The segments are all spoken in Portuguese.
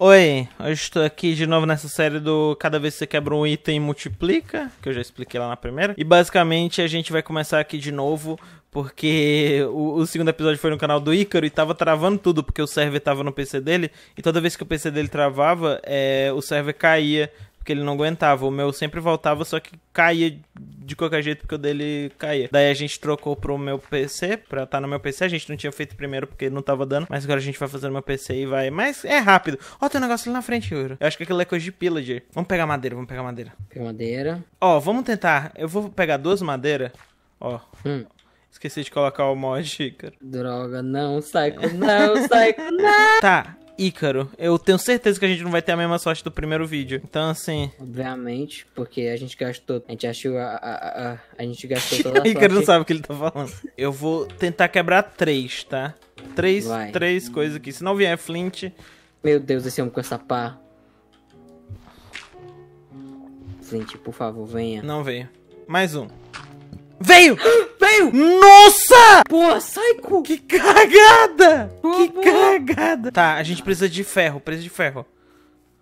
Oi, hoje estou aqui de novo nessa série do Cada vez que você quebra um item multiplica, que eu já expliquei lá na primeira. E basicamente a gente vai começar aqui de novo, porque o, o segundo episódio foi no canal do Ícaro e tava travando tudo, porque o server tava no PC dele, e toda vez que o PC dele travava, é, o server caía, porque ele não aguentava. O meu sempre voltava, só que caía de qualquer jeito porque o dele caía. Daí a gente trocou pro meu PC, pra estar tá no meu PC. A gente não tinha feito primeiro porque não tava dando, mas agora a gente vai fazer no meu PC e vai. Mas é rápido. Ó, oh, tem um negócio ali na frente, Yuri. Eu acho que aquilo é coisa de pillager. Vamos pegar madeira, vamos pegar madeira. Pegar madeira. Ó, oh, vamos tentar. Eu vou pegar duas madeiras. Ó. Oh. Hum. Esqueci de colocar o mod, cara. Droga, não, Psycho, não, Psycho, não. Tá, Ícaro. Eu tenho certeza que a gente não vai ter a mesma sorte do primeiro vídeo. Então, assim. Obviamente, porque a gente gastou. A gente achou. A, a, a, a gente gastou toda a Ícaro não sabe o que ele tá falando. Eu vou tentar quebrar três, tá? Três, três coisas aqui. Se não vier Flint. Meu Deus, esse homem com essa pá. Flint, por favor, venha. Não veio. Mais um. Veio! veio! Nossa! Pô, Saiko! Que cagada! Que cagada! Tá, a gente precisa de ferro, precisa de ferro.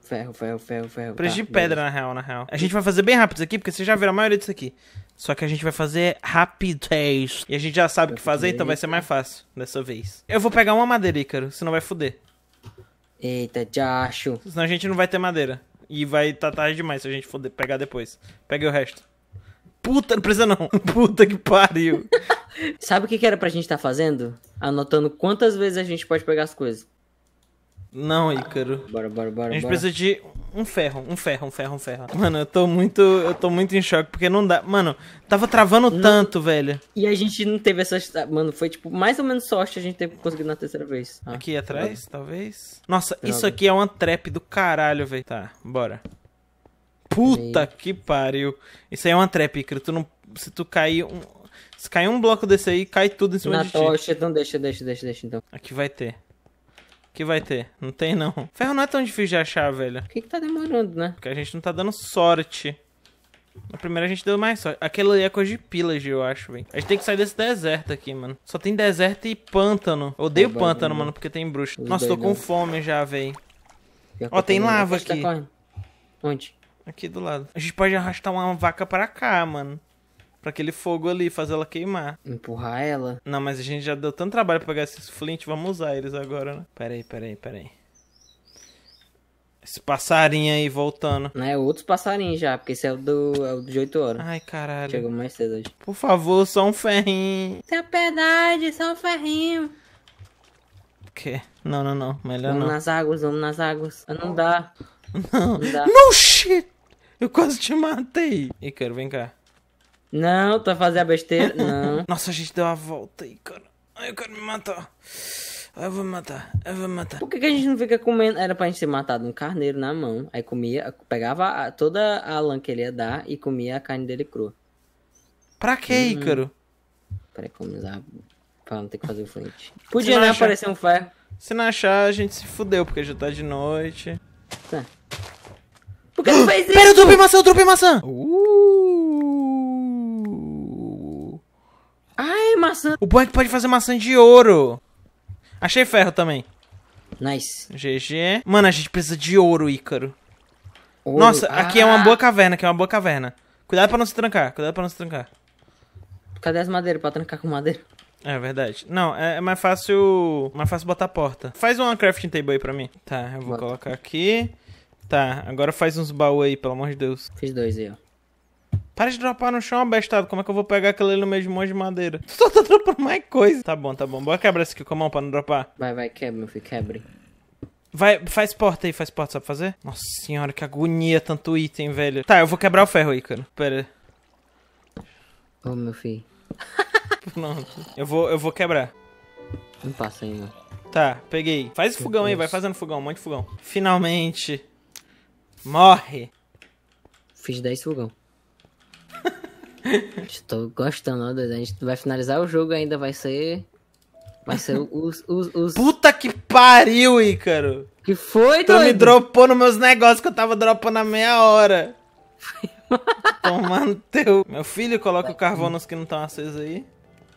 Ferro, ferro, ferro, ferro. Precisa tá, de pedra, beleza. na real, na real. A gente vai fazer bem rápido isso aqui, porque você já viram a maioria disso aqui. Só que a gente vai fazer rapidez. E a gente já sabe o que fazer, então vai ser mais fácil dessa vez. Eu vou pegar uma madeira, Ícaro, senão vai foder. Eita, já acho. Senão a gente não vai ter madeira. E vai tá tarde demais se a gente for pegar depois. Pega o resto. Puta, não precisa não. Puta que pariu. Sabe o que, era pra gente estar tá fazendo? Anotando quantas vezes a gente pode pegar as coisas. Não, Ícaro. Bora, bora, bora. A gente bora. precisa de um ferro, um ferro, um ferro, um ferro. Mano, eu tô muito, eu tô muito em choque porque não dá. Mano, tava travando não... tanto, velho. E a gente não teve essa, mano, foi tipo mais ou menos sorte a gente ter conseguido na terceira vez. Ah, aqui atrás, talvez. Nossa, Droga. isso aqui é uma trap do caralho, velho. Tá, bora. Puta que pariu. Isso aí é uma trap, cara. Tu não, se tu cair um, se cair um bloco desse aí, cai tudo em cima Na de tocha, ti. Então deixa, deixa, deixa, deixa então. Aqui vai ter. Aqui vai ter. Não tem não. Ferro não é tão difícil de achar, velho. Por que, que tá demorando, né? Porque a gente não tá dando sorte. Na primeira a gente deu mais sorte. Aquela ali é coisa de pillage, eu acho, velho. A gente tem que sair desse deserto aqui, mano. Só tem deserto e pântano. Eu odeio é pântano, né? mano, porque tem bruxo. Nossa, tô com fome já, velho. Ó, tem lava aqui. Onde? Aqui do lado. A gente pode arrastar uma vaca para cá, mano. Pra aquele fogo ali, fazer ela queimar. Empurrar ela? Não, mas a gente já deu tanto trabalho pra pegar esses flint, vamos usar eles agora, né? Peraí, peraí, peraí. Esse passarinho aí voltando. Não é outros passarinhos já, porque esse é o, do, é o de 8 horas. Ai, caralho. Chegou mais cedo hoje. Por favor, só um ferrinho. Tem piedade, só um ferrinho. O quê? Não, não, não. Melhor vamos não. Vamos nas águas, vamos nas águas. Não dá. Não. Não, não shit. Eu quase te matei. Icaro, vem cá. Não, tô fazendo tá fazer a besteira. Não. Nossa, a gente deu a volta, Icaro. Ai, eu quero me matar. Eu vou me matar, eu vou me matar. Por que, que, a gente não fica comendo? Era pra gente ter matado um carneiro na mão. Aí comia, pegava a, toda a lã que ele ia dar e comia a carne dele crua. Pra hum. que, hum, Icaro? Pra economizar. Pra não ter que fazer o frente. Podia não achar... aparecer um ferro. Se não achar, a gente se fudeu, porque já tá de noite. Tá que fez isso? Pera, eu dropei maçã, eu dropei maçã. Uh... Ai, maçã. O bom é que pode fazer maçã de ouro. Achei ferro também. Nice. GG. Mano, a gente precisa de ouro, Ícaro. Ouro. Nossa, ah. aqui é uma ah. boa caverna, aqui é uma boa caverna. Cuidado pra não se trancar, cuidado pra não se trancar. Cadê as madeiras pra trancar com madeira? É verdade. Não, é, é mais fácil. Mais fácil botar a porta. Faz uma crafting table aí pra mim. Tá, eu vou Bota. colocar aqui. Tá, agora faz uns baú aí, pelo amor de Deus. Fiz dois aí, ó. Para de dropar no chão, abestado. Como é que eu vou pegar aquele ali no meio de um monte de madeira? Tu só tá dropando mais coisa. Tá bom, tá bom. Bora quebrar esse aqui com a mão pra não dropar. Vai, vai, quebra, meu filho, quebre. Vai, faz porta aí, faz porta, sabe fazer? Nossa senhora, que agonia tanto item, velho. Tá, eu vou quebrar o ferro aí, cara. Pera. Ô, oh, meu filho. Pronto. Eu vou, eu vou quebrar. Não passa ainda. Tá, peguei. Faz o fogão Deus. aí, vai fazendo fogão, um monte de fogão. Finalmente. Morre! Fiz 10 fogão. Estou gostando, ó, A gente vai finalizar o jogo ainda, vai ser. Vai ser os. os, os... Puta que pariu, Ícaro! Que foi, Tu me dropou nos meus negócios que eu tava dropando há meia hora. Tomando teu. Meu filho, coloca o carvão nos que não estão acesos aí.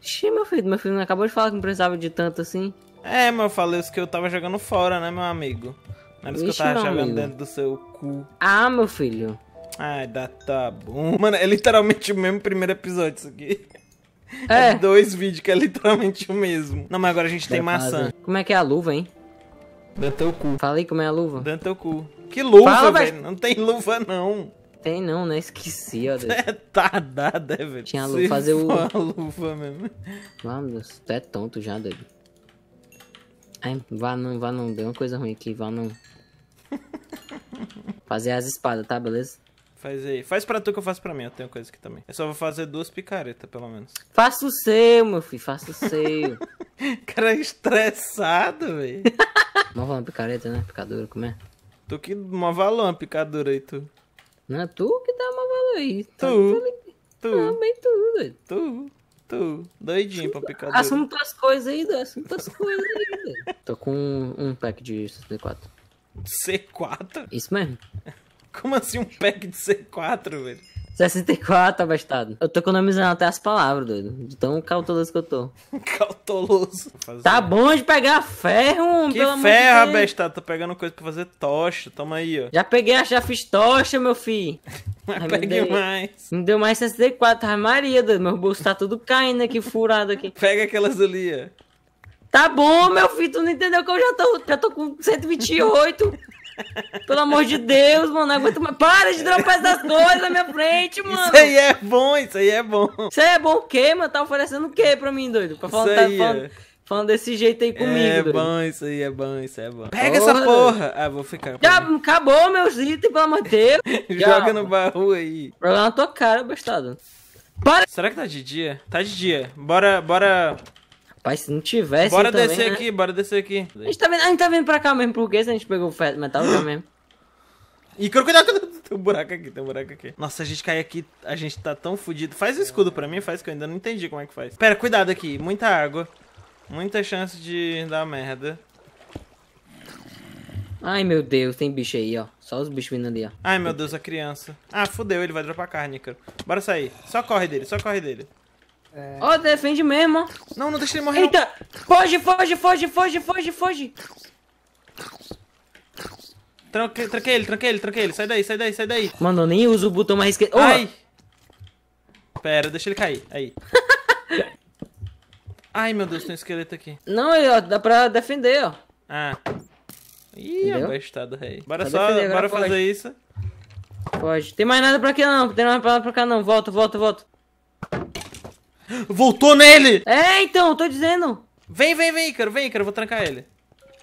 Xiii, meu filho, meu filho não acabou de falar que não precisava de tanto assim. É, mas eu falei isso que eu tava jogando fora, né, meu amigo? Menos isso que eu tava jogando amigo. dentro do seu cu. Ah, meu filho. Ai, dá tá bom. Mano, é literalmente o mesmo primeiro episódio isso aqui. É. é dois vídeos que é literalmente o mesmo. Não, mas agora a gente tem maçã. Como é que é a luva, hein? Dentro teu cu. Falei como é a luva. Dentro teu cu. Que luva, velho? Não tem luva, não. Tem não, né? Esqueci, ó. Deus. É tardada, velho. Tinha a luva, fazer o... a luva mesmo. Ah, Mano, tu é tonto já, doido. Ai, vá não, vá não. Deu uma coisa ruim aqui, vá não. Fazer as espadas, tá? Beleza? Faz aí. Faz pra tu que eu faço pra mim, eu tenho coisa aqui também. Eu só vou fazer duas picaretas, pelo menos. Faça o seu, meu filho, faça o seu. cara estressado, velho. Mova uma picareta, né? Picadura, como é? Tu que movalou uma picadura aí, tu. Não é tu que uma movalou aí. Tu. Tá tu. Também tu, Tu. Tu, doidinho pra picadura. Assunta né? as coisas ainda, né? assunta as coisas ainda. Tô com um, pack de C4. C4? Isso mesmo. Como assim um pack de C4, velho? 64, abastado. Eu tô economizando até as palavras, doido. De tão cauteloso que eu tô. cauteloso. Tá bom de pegar ferro, homem, Que ferro, abastado? Tô pegando coisa pra fazer tocha. Toma aí, ó. Já peguei, já fiz tocha, meu filho. Mas pegue mais. Não deu mais 64, Maria, meu bolso tá tudo caindo aqui, furado aqui. Pega aquelas ali, ó. Tá bom, meu filho, tu não entendeu que eu já tô, já tô com 128. Pelo amor de Deus, mano, não aguento mais. Para de dropar essas coisas na minha frente, mano. Isso aí é bom, isso aí é bom. Isso aí é bom o quê, mano? Tá oferecendo o quê pra mim, doido? Pra falar, isso tá, é. falando... É falando desse jeito aí comigo. É bom isso aí, é bom, isso aí é bom. Pega porra, essa porra! Ah, vou ficar. Já acabou meus itens, pelo amor de Deus. Joga no baú aí. Joga na tua cara, bastardo Para! Será que tá de dia? Tá de dia. Bora, bora... Rapaz, se não tivesse Bora também, descer né? aqui, bora descer aqui. A gente tá vendo, a gente tá vendo pra cá mesmo, porque se a gente pegou o metal já tá mesmo. E cuidado, cuidado, tem um buraco aqui, tem um buraco aqui. Nossa, a gente cai aqui, a gente tá tão fudido. Faz o escudo pra mim, faz que eu ainda não entendi como é que faz. Pera, cuidado aqui, muita água. Muita chance de dar merda. Ai meu Deus, tem bicho aí, ó. Só os bichos vindo ali, ó. Ai meu Deus, a criança. Ah, fudeu, ele vai dropar carne, cara. Bora sair. Só corre dele, só corre dele. É... Ó, defende mesmo, ó. Não, não deixa ele morrer. Eita! Não. Foge, foge, foge, foge, foge, foge. Tranquei, tranquei ele, tranquei ele, tranquei ele. Sai daí, sai daí, sai daí. Mano, eu nem uso o botão mais esquerdo. Ai! Pera, deixa ele cair. Aí. Ai, meu Deus, tem um esqueleto aqui. Não, ele, ó, dá pra defender, ó. Ah. Ih, abestado, rei. Bora pra só, defender, bora fazer isso. Pode. Tem mais nada pra aqui não, tem mais nada pra cá não. Volta, volta, volta. Voltou nele! É, então, tô dizendo. Vem, vem, vem, cara, vem, Eu vou trancar ele.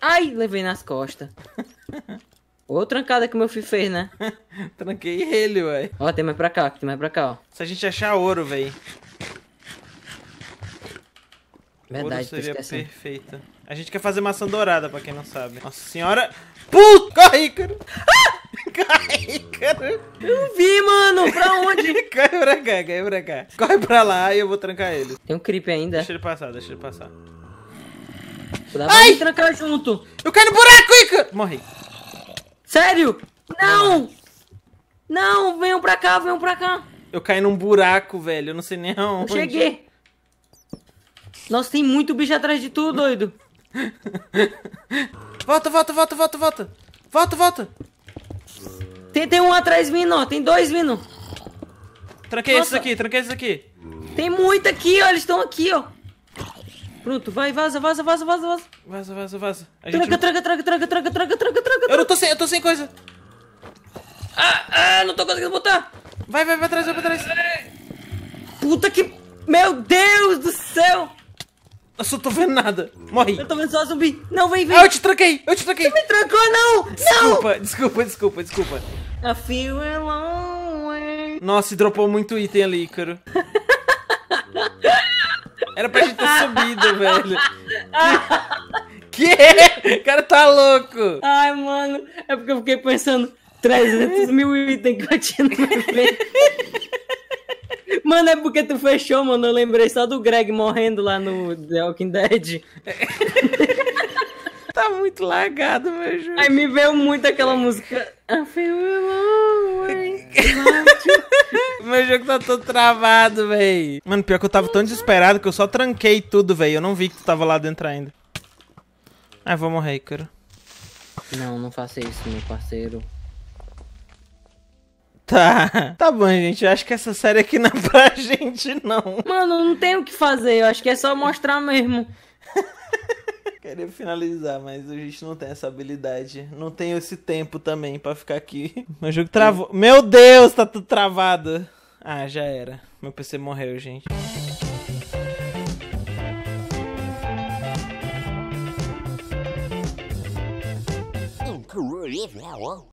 Ai, levei nas costas. Ô, trancada que meu filho fez, né? Tranquei ele, ué. Ó, tem mais pra cá, tem mais pra cá, ó. Se a gente achar ouro, véi. Verdade, seria perfeita. A gente quer fazer maçã dourada, pra quem não sabe. Nossa senhora. Puta! Corre, cara! Ah! Corre, cara! Eu vi, mano! Pra onde? corre pra cá, corre pra cá. Corre pra lá e eu vou trancar ele. Tem um creep ainda. Deixa ele passar, deixa ele passar. Ai! trancar junto. Eu caí no buraco, Ica! Morri. Sério? Não! Não, venham pra cá, venham pra cá. Eu caí num buraco, velho. Eu não sei nem aonde. Eu cheguei. Nossa, tem muito bicho atrás de tu, doido. volta, volta, volta, volta, volta. Volta, volta. Tem, tem um atrás vindo, ó. Tem dois vindo. Tranquei esses aqui, tranquei esses aqui. Tem muito aqui, ó. Eles estão aqui, ó. Pronto, vai, vaza, vaza, vaza, vaza, vaza. Vaza, vaza, vaza. Tranca, traga, tranca, traga, traga, traga, traga, traga, traga, traga. Eu não tô sem, eu tô sem coisa. Ah, ah, não tô conseguindo botar. Vai, vai, vai atrás, vai pra trás. Puta que... Meu Deus do céu. Nossa, eu tô vendo nada. Morre. Eu tô vendo só zumbi. Não, vem, vem. Ah, eu te tranquei. Eu te tranquei. Tu me trancou, não. Desculpa, não. desculpa, desculpa, desculpa. I feel alone. Nossa, e dropou muito item ali, cara Era pra gente ter subido, velho. que? É? O cara tá louco. Ai, mano. É porque eu fiquei pensando... 300 mil itens que eu tinha no meu Mano, é porque tu fechou, mano. Eu lembrei só do Greg morrendo lá no The Walking Dead. tá muito largado, meu jogo. Aí me veio muito aquela música. meu jogo tá todo travado, véi. Mano, pior que eu tava tão desesperado que eu só tranquei tudo, véi. Eu não vi que tu tava lá dentro ainda. Ah, vou morrer, cara. Não, não faça isso, meu parceiro. Tá. Tá bom, gente. Eu acho que essa série aqui não é pra gente, não. Mano, não tem o que fazer. Eu acho que é só mostrar mesmo. Queria finalizar, mas a gente não tem essa habilidade. Não tem esse tempo também para ficar aqui. Meu jogo travou. Meu Deus, tá tudo travado. Ah, já era. Meu PC morreu, gente. Né,